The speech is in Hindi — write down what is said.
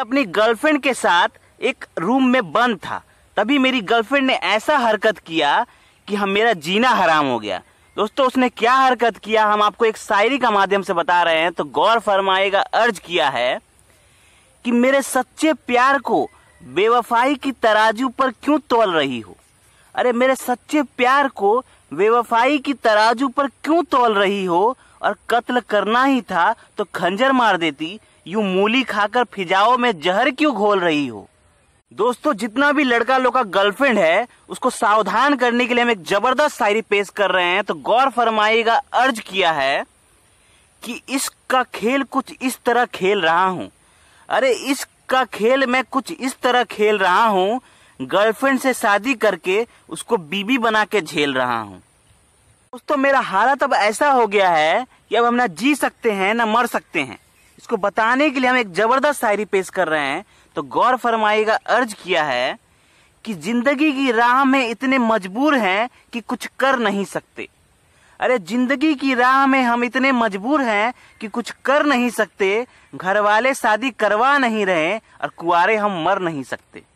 अपनी गर्लफ्रेंड के साथ एक रूम में बंद था तभी मेरी गर्लफ्रेंड ने ऐसा हरकत किया कि हम मेरा जीना हराम हो गया दोस्तों उसने क्या हरकत किया हम आपको एक शायरी का माध्यम से बता रहे हैं तो गौर फरमाएगा अर्ज किया है कि मेरे सच्चे प्यार को बेवफाई की तराजू पर क्यों तोल रही हो अरे मेरे सच्चे प्यार को बेवफाई की तराजू पर क्यों तोल रही हो और कत्ल करना ही था तो खंजर मार देती यू मूली खाकर फिजाओ में जहर क्यों घोल रही हो दोस्तों जितना भी लड़का लोग का गर्लफ्रेंड है उसको सावधान करने के लिए हम एक जबरदस्त शायरी पेश कर रहे हैं तो गौर फरमाएगा अर्ज किया है कि इसका खेल कुछ इस तरह खेल रहा हूं अरे इसका खेल मैं कुछ इस तरह खेल रहा हूं गर्लफ्रेंड से शादी करके उसको बीबी बना के झेल रहा हूँ दोस्तों मेरा हालत अब ऐसा हो गया है कि अब हम ना जी सकते हैं ना मर सकते हैं इसको बताने के लिए हम एक जबरदस्त शायरी पेश कर रहे हैं तो गौर फरमाएगा अर्ज किया है कि जिंदगी की राह में इतने मजबूर हैं कि कुछ कर नहीं सकते अरे जिंदगी की राह में हम इतने मजबूर हैं कि कुछ कर नहीं सकते घर वाले शादी करवा नहीं रहे और कुआरे हम मर नहीं सकते